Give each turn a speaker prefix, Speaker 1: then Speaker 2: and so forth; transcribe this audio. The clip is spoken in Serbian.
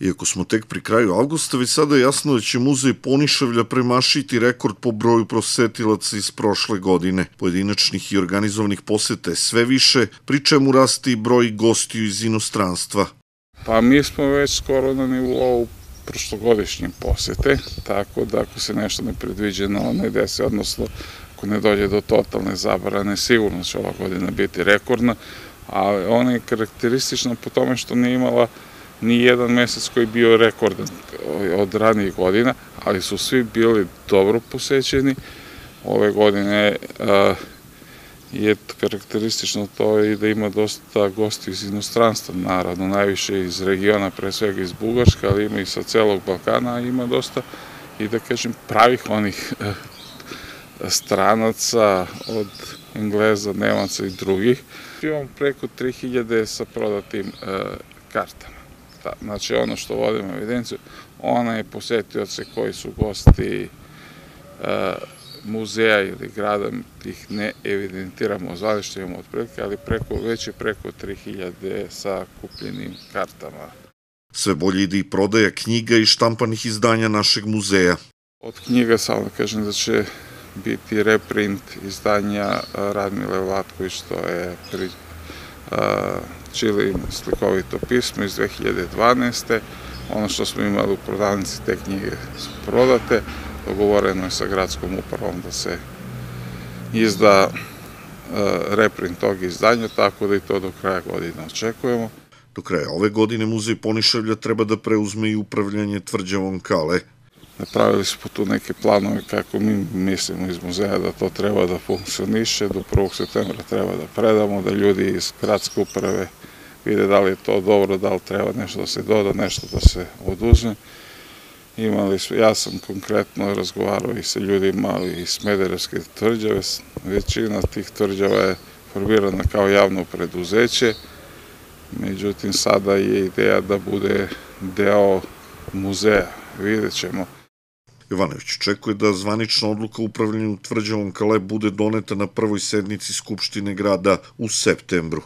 Speaker 1: Iako smo tek pri kraju avgusta, već sada je jasno da će muzej Poniševlja premašiti rekord po broju prosetilaca iz prošle godine. Pojedinačnih i organizovanih poseta je sve više, pri čemu rasti broj gostiju iz inostranstva.
Speaker 2: Pa mi smo već skoro na nivou prošlogodišnje posete, tako da ako se nešto ne na ne desi, odnosno ako ne dođe do totalne zabrane, sigurno će ova godina biti rekordna, a ona je karakteristična po tome što nije imala ni jedan mesec koji je bio rekordan ovaj, od ranijih godina, ali su svi bili dobro posećeni. Ove godine je karakteristično to i da ima dosta gosti iz inostranstva, naravno, najviše iz regiona, pre svega iz Bugarska, ali ima i sa celog Balkana, ima dosta i da kažem pravih onih eh, stranaca od Engleza, Nemaca i drugih. Imamo preko 3000 sa prodatim eh, kartama kontakata. Znači ono što vodimo evidenciju, ona je posetioce koji su gosti e, muzeja ili grada, ih ne evidentiramo zvalište, imamo otprilike, ali preko, već je preko 3000 sa kupljenim kartama.
Speaker 1: Sve bolje ide i prodaja knjiga i štampanih izdanja našeg muzeja.
Speaker 2: Od knjiga samo da kažem da će biti reprint izdanja e, Radmile Vlatković, što je pri Eh, čili slikovito pismo iz 2012. Ono što smo imali u prodavnici te knjige su prodate. Dogovoreno je sa gradskom upravom da se izda eh, reprint tog izdanja, tako da i to do kraja godine očekujemo. Do
Speaker 1: kraja ove godine muzej Poniševlja treba da
Speaker 2: preuzme i upravljanje tvrđavom Kale, Napravili smo tu neke planove kako mi mislimo iz muzeja da to treba da funkcioniše. Do 1. septembra treba da predamo, da ljudi iz gradske uprave vide da li je to dobro, da li treba nešto da se doda, nešto da se oduzme. Imali smo, ja sam konkretno razgovarao i sa ljudima iz Smederevske tvrđave. Većina tih tvrđava je formirana kao javno preduzeće. Međutim, sada je ideja da bude deo muzeja. Vidjet ćemo. Jovanović očekuje da zvanična
Speaker 1: odluka upravljanja u tvrđavom Kale bude doneta na prvoj sednici Skupštine grada u septembru